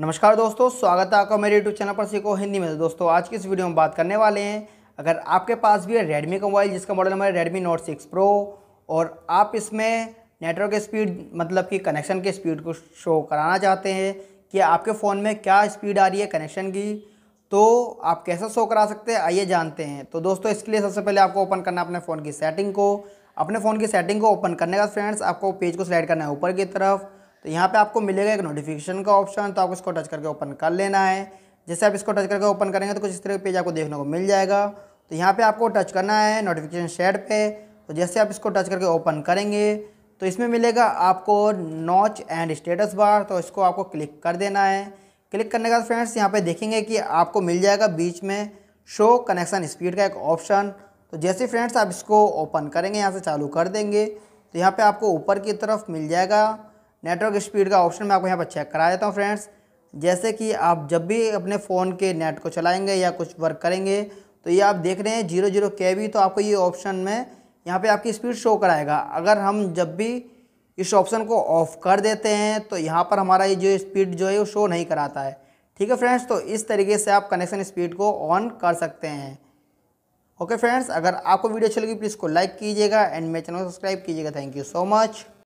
नमस्कार दोस्तों स्वागत है आपका मेरे यूट्यूब चैनल पर सीखो हिंदी में तो दोस्तों आज की इस वीडियो में बात करने वाले हैं अगर आपके पास भी है रेडमी का मोबाइल जिसका मॉडल नंबर है रेडमी नोट सिक्स प्रो और आप इसमें नेटवर्क स्पीड मतलब कि कनेक्शन के स्पीड को शो कराना चाहते हैं कि आपके फ़ोन में क्या स्पीड आ रही है कनेक्शन की तो आप कैसे शो करा सकते हैं आइए जानते हैं तो दोस्तों इसके लिए सबसे पहले आपको ओपन करना अपने फ़ोन की सेटिंग को अपने फ़ोन की सेटिंग को ओपन करने का फ्रेंड्स आपको पेज को सिलेक्ट करना है ऊपर की तरफ तो यहाँ पे आपको मिलेगा एक नोटिफिकेशन का ऑप्शन तो आपको इसको टच करके ओपन कर लेना है जैसे आप इसको टच करके ओपन करेंगे तो कुछ इस तरह पेज आपको देखने को मिल जाएगा तो यहाँ पर आपको टच करना है नोटिफिकेशन शेड पर तो जैसे आप इसको टच करके ओपन करेंगे तो इसमें मिलेगा आपको नॉच एंड स्टेटस बार तो इसको आपको क्लिक कर देना है क्लिक करने के बाद फ्रेंड्स यहाँ पे देखेंगे कि आपको मिल जाएगा बीच में शो कनेक्शन स्पीड का एक ऑप्शन तो जैसे फ्रेंड्स आप इसको ओपन करेंगे यहाँ से चालू कर देंगे तो यहाँ पे आपको ऊपर की तरफ मिल जाएगा नेटवर्क स्पीड का ऑप्शन मैं आपको यहाँ पर चेक करा देता हूँ फ्रेंड्स जैसे कि आप जब भी अपने फ़ोन के नेट को चलाएंगे या कुछ वर्क करेंगे तो ये आप देख रहे हैं जीरो जीरो के भी तो आपको ये ऑप्शन में यहाँ पे आपकी स्पीड शो कराएगा अगर हम जब भी इस ऑप्शन को ऑफ़ कर देते हैं तो यहाँ पर हमारा ये जो स्पीड जो है वो शो नहीं कराता है ठीक है फ्रेंड्स तो इस तरीके से आप कनेक्शन स्पीड को ऑन कर सकते हैं ओके फ्रेंड्स अगर आपको वीडियो अच्छी लगी प्लीज़ को लाइक कीजिएगा एंड मेरे चैनल को सब्सक्राइब कीजिएगा थैंक यू सो मच